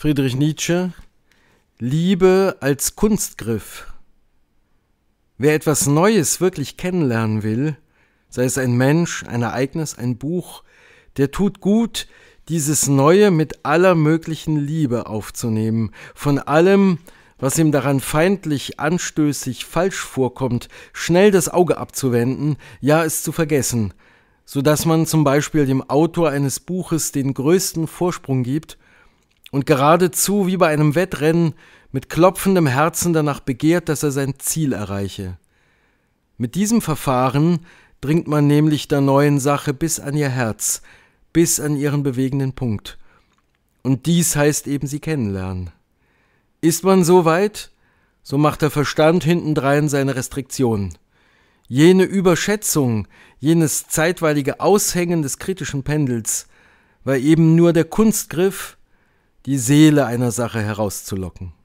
Friedrich Nietzsche, Liebe als Kunstgriff. Wer etwas Neues wirklich kennenlernen will, sei es ein Mensch, ein Ereignis, ein Buch, der tut gut, dieses Neue mit aller möglichen Liebe aufzunehmen, von allem, was ihm daran feindlich, anstößig, falsch vorkommt, schnell das Auge abzuwenden, ja es zu vergessen, so dass man zum Beispiel dem Autor eines Buches den größten Vorsprung gibt und geradezu wie bei einem Wettrennen mit klopfendem Herzen danach begehrt, dass er sein Ziel erreiche. Mit diesem Verfahren dringt man nämlich der neuen Sache bis an ihr Herz, bis an ihren bewegenden Punkt. Und dies heißt eben sie kennenlernen. Ist man so weit, so macht der Verstand hintendrein seine Restriktionen. Jene Überschätzung, jenes zeitweilige Aushängen des kritischen Pendels, weil eben nur der Kunstgriff, die Seele einer Sache herauszulocken.